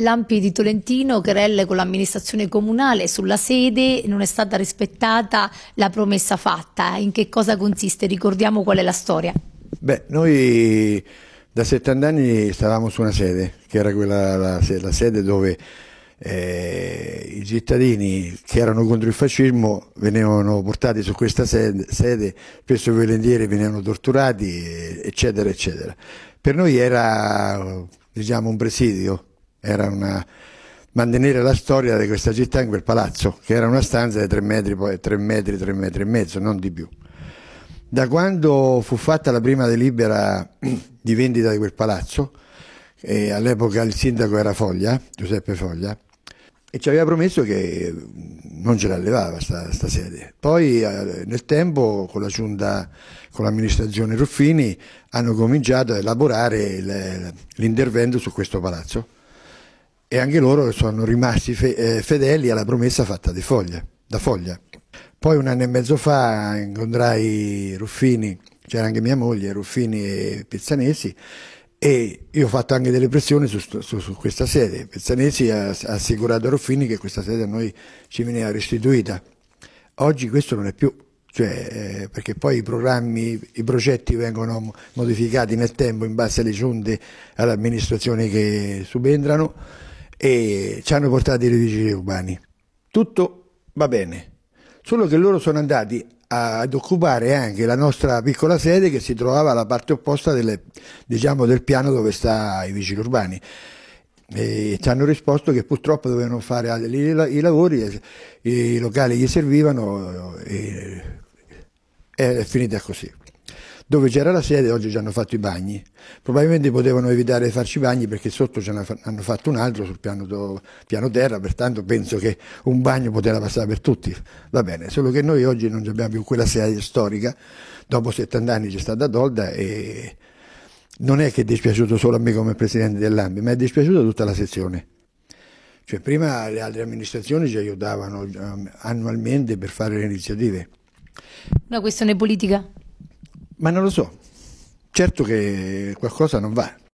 Lampi di Tolentino, querelle con l'amministrazione comunale sulla sede, non è stata rispettata la promessa fatta. In che cosa consiste? Ricordiamo qual è la storia. Beh, noi da 70 anni stavamo su una sede, che era quella, la, la sede dove eh, i cittadini che erano contro il fascismo venivano portati su questa sede, sede spesso volentieri venivano torturati, eccetera, eccetera. Per noi era diciamo, un presidio era una mantenere la storia di questa città in quel palazzo, che era una stanza di 3 metri, poi 3 metri, 3 metri e mezzo, non di più. Da quando fu fatta la prima delibera di vendita di quel palazzo, all'epoca il sindaco era Foglia, Giuseppe Foglia, e ci aveva promesso che mm, non ce l'allevava levava sta, sta sede. Poi eh, nel tempo con la giunta, con l'amministrazione Ruffini, hanno cominciato a elaborare l'intervento su questo palazzo e anche loro sono rimasti fe eh, fedeli alla promessa fatta Foglia, da Foglia. Poi un anno e mezzo fa incontrai Ruffini, c'era anche mia moglie, Ruffini e Pizzanesi, e io ho fatto anche delle pressioni su, su, su questa sede. Pezzanesi ha, ha, assicurato a Ruffini che questa sede a noi ci veniva restituita. Oggi questo non è più, cioè, eh, perché poi i programmi, i progetti vengono modificati nel tempo in base alle giunte, alle amministrazioni che subentrano e ci hanno portato i vigili urbani. Tutto va bene, solo che loro sono andati ad occupare anche la nostra piccola sede che si trovava alla parte opposta delle, diciamo, del piano dove sta i vigili urbani. E ci hanno risposto che purtroppo dovevano fare i lavori, i locali gli servivano e è finita così dove c'era la sede oggi ci hanno fatto i bagni. Probabilmente potevano evitare di farci i bagni perché sotto ce ne hanno fatto un altro sul piano, do, piano, terra, pertanto penso che un bagno poteva passare per tutti. Va bene, solo che noi oggi non abbiamo più quella sede storica, dopo 70 anni c'è stata Dolda e non è che è dispiaciuto solo a me come presidente dell'AMBI, ma è dispiaciuto a tutta la sezione. Cioè, prima le altre amministrazioni ci aiutavano ehm, annualmente per fare le iniziative. Una questione politica? Ma non lo so, certo che qualcosa non va.